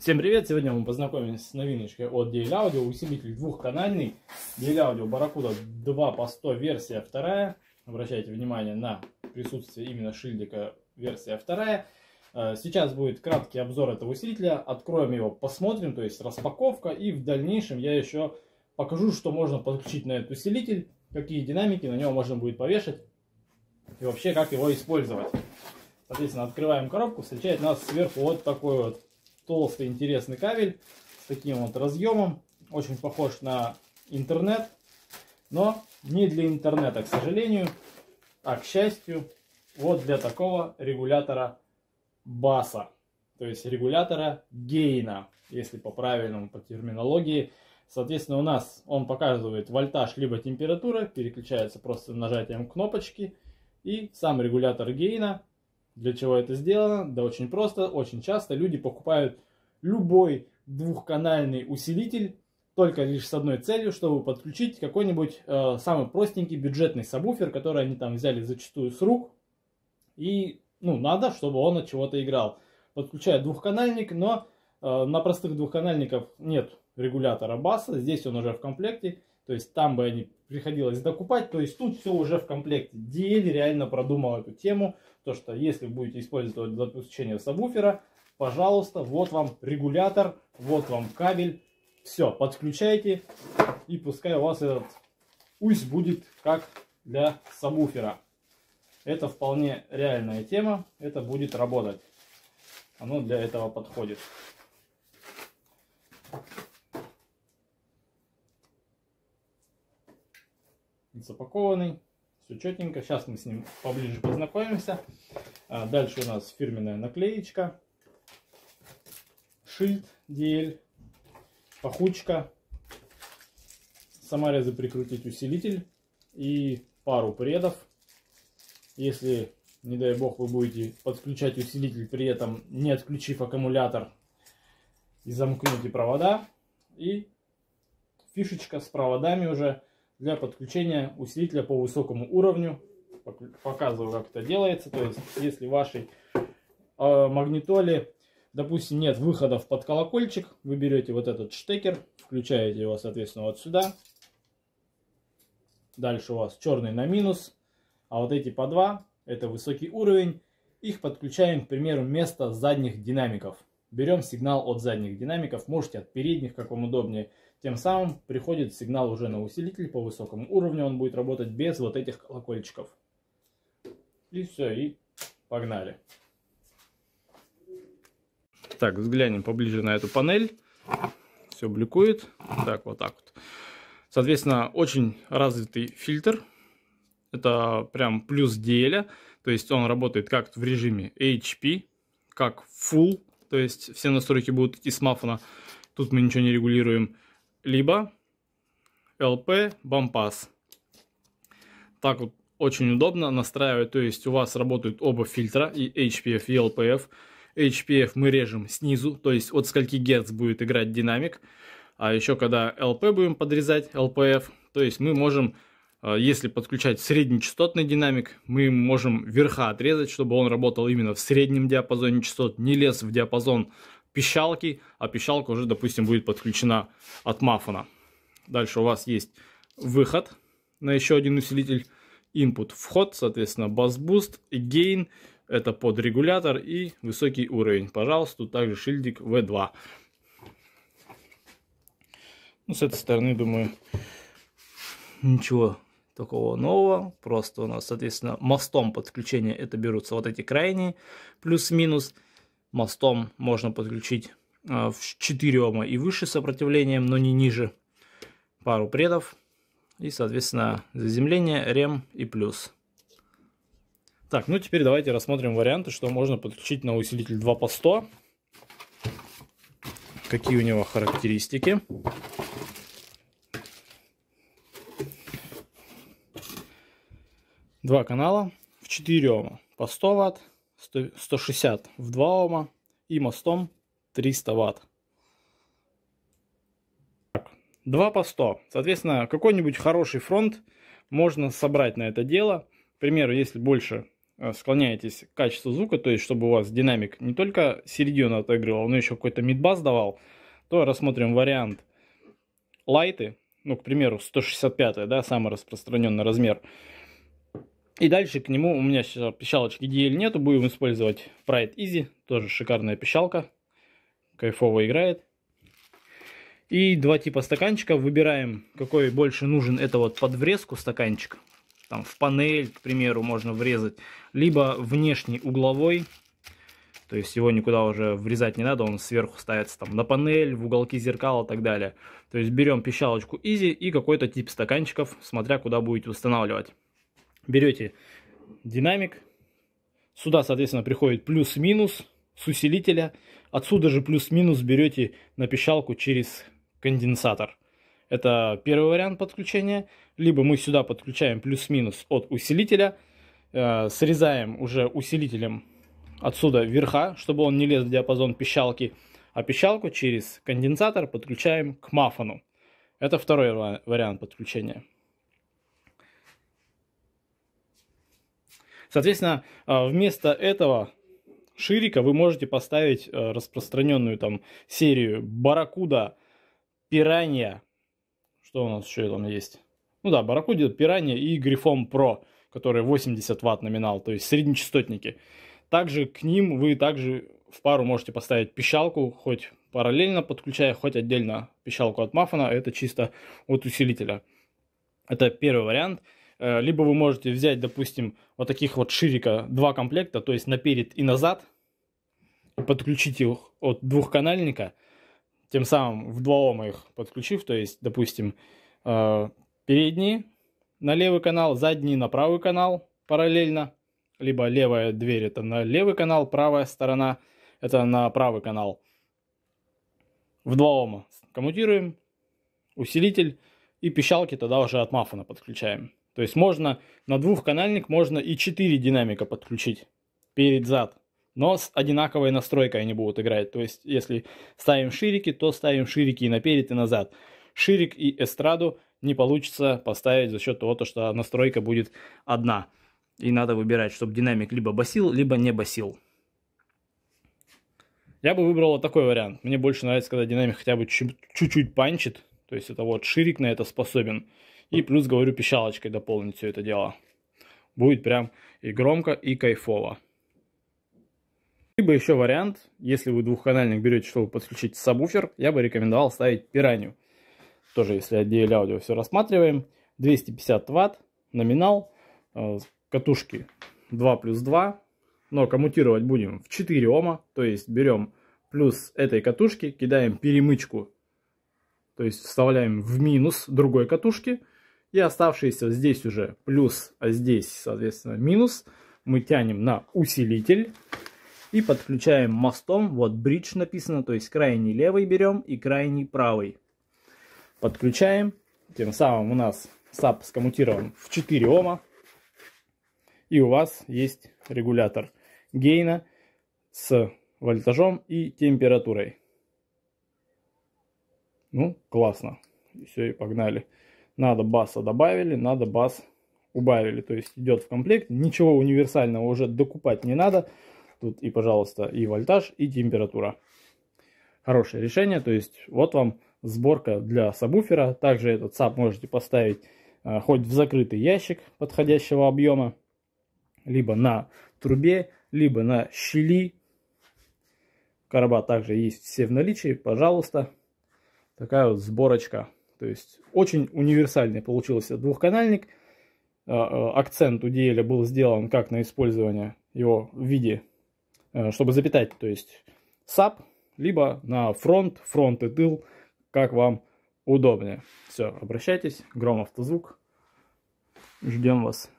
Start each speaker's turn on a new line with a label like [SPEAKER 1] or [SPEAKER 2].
[SPEAKER 1] Всем привет! Сегодня мы познакомимся с новиночкой от DL Audio. Усилитель двухканальный. DL Audio Barracuda 2 по 100 версия 2. Обращайте внимание на присутствие именно шильдика версия 2. Э, сейчас будет краткий обзор этого усилителя. Откроем его, посмотрим, то есть распаковка. И в дальнейшем я еще покажу, что можно подключить на этот усилитель, какие динамики на него можно будет повешать и вообще как его использовать. Соответственно, открываем коробку. Встречает нас сверху вот такой вот толстый интересный кабель с таким вот разъемом. Очень похож на интернет, но не для интернета, к сожалению, а к счастью, вот для такого регулятора баса, то есть регулятора гейна, если по правильному, по терминологии. Соответственно, у нас он показывает вольтаж либо температура, переключается просто нажатием кнопочки, и сам регулятор гейна для чего это сделано? Да очень просто, очень часто люди покупают любой двухканальный усилитель только лишь с одной целью, чтобы подключить какой-нибудь э, самый простенький бюджетный сабвуфер, который они там взяли зачастую с рук. И, ну, надо, чтобы он от чего-то играл. Подключают двухканальник, но э, на простых двухканальников нет регулятора баса. Здесь он уже в комплекте. То есть там бы они приходилось докупать. То есть тут все уже в комплекте. DL реально продумал эту тему. То, что если будете использовать для подключения сабвуфера, пожалуйста, вот вам регулятор, вот вам кабель. Все, подключайте и пускай у вас этот усь будет как для сабвуфера. Это вполне реальная тема, это будет работать. Оно для этого подходит. запакованный. Все четненько. Сейчас мы с ним поближе познакомимся. А дальше у нас фирменная наклеечка. Шильд DL. Пахучка. Саморезы прикрутить усилитель. И пару предов. Если, не дай бог, вы будете подключать усилитель, при этом не отключив аккумулятор, и замкните провода. И фишечка с проводами уже для подключения усилителя по высокому уровню. Показываю, как это делается. То есть, если в вашей э, магнитоле, допустим, нет выходов под колокольчик, вы берете вот этот штекер, включаете его, соответственно, вот сюда. Дальше у вас черный на минус, а вот эти по два, это высокий уровень. Их подключаем, к примеру, место задних динамиков. Берем сигнал от задних динамиков, можете от передних, как вам удобнее. Тем самым приходит сигнал уже на усилитель по высокому уровню, он будет работать без вот этих колокольчиков. И все, и погнали. Так, взглянем поближе на эту панель. Все бликует. Так, вот так вот. Соответственно, очень развитый фильтр. Это прям плюс DL. То есть он работает как в режиме HP, как Full. То есть все настройки будут идти с мафона. Тут мы ничего не регулируем либо LP Bumpass. Так вот очень удобно настраивать, то есть у вас работают оба фильтра, и HPF, и LPF. HPF мы режем снизу, то есть от скольки герц будет играть динамик. А еще когда LP будем подрезать, LPF, то есть мы можем, э, если подключать среднечастотный динамик, мы можем верха отрезать, чтобы он работал именно в среднем диапазоне частот, не лез в диапазон пищалки, а пищалка уже, допустим, будет подключена от мафона. Дальше у вас есть выход на еще один усилитель, input вход, соответственно, бас-буст, гейн. это под регулятор и высокий уровень. Пожалуйста, тут также шильдик V2. Ну, с этой стороны, думаю, ничего такого нового. Просто у нас, соответственно, мостом подключения это берутся вот эти крайние, плюс-минус мостом можно подключить э, в 4 Ома и выше сопротивлением, но не ниже. Пару предов и, соответственно, заземление, рем и плюс. Так, ну теперь давайте рассмотрим варианты, что можно подключить на усилитель 2 по 100. Какие у него характеристики. Два канала в 4 Ома по 100 Вт 160 в 2 Ома и мостом 300 Вт. Так, 2 по 100. Соответственно, какой-нибудь хороший фронт можно собрать на это дело. К примеру, если больше э, склоняетесь к качеству звука, то есть чтобы у вас динамик не только середину отыгрывал, но еще какой-то мидбас давал, то рассмотрим вариант лайты, ну, к примеру, 165, да, самый распространенный размер. И дальше к нему у меня сейчас пищалочки DL нету, будем использовать Pride Easy, тоже шикарная пищалка, кайфово играет. И два типа стаканчиков, выбираем какой больше нужен, это вот под врезку стаканчик, там в панель, к примеру, можно врезать, либо внешний угловой, то есть его никуда уже врезать не надо, он сверху ставится там на панель, в уголки зеркала и так далее. То есть берем пищалочку Easy и какой-то тип стаканчиков, смотря куда будете устанавливать берете динамик, сюда, соответственно, приходит плюс-минус с усилителя, отсюда же плюс-минус берете на пищалку через конденсатор. Это первый вариант подключения. Либо мы сюда подключаем плюс-минус от усилителя, э, срезаем уже усилителем отсюда верха, чтобы он не лез в диапазон пищалки, а пищалку через конденсатор подключаем к мафону. Это второй вариант подключения. Соответственно, а, вместо этого ширика вы можете поставить а, распространенную там серию баракуда, Пиранья. Что у нас еще там есть? Ну да, Барракуда, Пиранья и Грифом Про, которые 80 ватт номинал, то есть среднечастотники. Также к ним вы также в пару можете поставить пищалку, хоть параллельно подключая, хоть отдельно пищалку от мафона, это чисто от усилителя. Это первый вариант. Э, либо вы можете взять, допустим, вот таких вот ширика два комплекта, то есть наперед и назад, и подключить их от двухканальника, тем самым в ома их подключив, то есть, допустим, э, передние на левый канал, задние на правый канал параллельно, либо левая дверь это на левый канал, правая сторона это на правый канал. в ома коммутируем, усилитель и пищалки тогда уже от мафона подключаем. То есть можно на двухканальник можно и 4 динамика подключить перед зад. Но с одинаковой настройкой они будут играть. То есть если ставим ширики, то ставим ширики и наперед, и назад. Ширик и эстраду не получится поставить за счет того, что настройка будет одна. И надо выбирать, чтобы динамик либо басил, либо не басил. Я бы выбрал вот такой вариант. Мне больше нравится, когда динамик хотя бы чуть-чуть панчит. То есть это вот ширик на это способен. И плюс, говорю, пищалочкой дополнить все это дело. Будет прям и громко, и кайфово. Либо еще вариант, если вы двухканальник берете, чтобы подключить сабвуфер, я бы рекомендовал ставить пиранью. Тоже, если отдельно аудио все рассматриваем. 250 ватт, номинал, э, катушки 2 плюс 2, но коммутировать будем в 4 Ома, то есть берем плюс этой катушки, кидаем перемычку, то есть вставляем в минус другой катушки и оставшиеся здесь уже плюс, а здесь, соответственно, минус. Мы тянем на усилитель и подключаем мостом. Вот бридж написано, то есть крайний левый берем и крайний правый. Подключаем. Тем самым у нас САП скоммутирован в 4 Ома. И у вас есть регулятор гейна с вольтажом и температурой. Ну, классно. Все, и погнали. Надо баса добавили, надо бас убавили. То есть идет в комплект. Ничего универсального уже докупать не надо. Тут и, пожалуйста, и вольтаж, и температура. Хорошее решение. То есть вот вам сборка для сабвуфера. Также этот саб можете поставить а, хоть в закрытый ящик подходящего объема, либо на трубе, либо на щели. Короба также есть все в наличии. Пожалуйста, такая вот сборочка. То есть очень универсальный получился двухканальник. А, а, акцент у DL был сделан как на использование его в виде, э, чтобы запитать, то есть SAP, либо на фронт, фронт и тыл, как вам удобнее. Все, обращайтесь. Гром автозвук. Ждем вас.